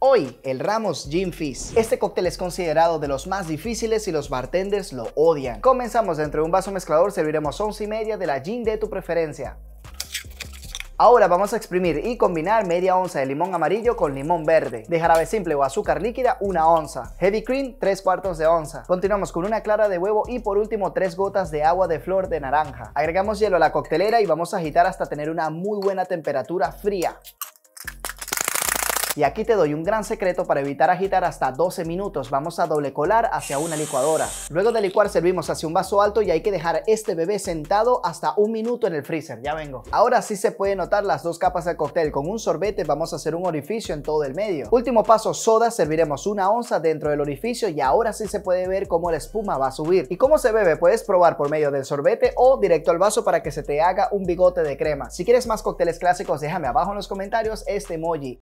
Hoy, el Ramos Gin Fizz. Este cóctel es considerado de los más difíciles y los bartenders lo odian. Comenzamos dentro de un vaso mezclador, serviremos once y media de la gin de tu preferencia. Ahora vamos a exprimir y combinar media onza de limón amarillo con limón verde, de jarabe simple o azúcar líquida una onza, heavy cream tres cuartos de onza. Continuamos con una clara de huevo y por último tres gotas de agua de flor de naranja. Agregamos hielo a la coctelera y vamos a agitar hasta tener una muy buena temperatura fría. Y aquí te doy un gran secreto para evitar agitar hasta 12 minutos. Vamos a doble colar hacia una licuadora. Luego de licuar servimos hacia un vaso alto y hay que dejar este bebé sentado hasta un minuto en el freezer. Ya vengo. Ahora sí se puede notar las dos capas del cóctel. Con un sorbete vamos a hacer un orificio en todo el medio. Último paso, soda. Serviremos una onza dentro del orificio y ahora sí se puede ver cómo la espuma va a subir. ¿Y cómo se bebe? Puedes probar por medio del sorbete o directo al vaso para que se te haga un bigote de crema. Si quieres más cócteles clásicos, déjame abajo en los comentarios este emoji.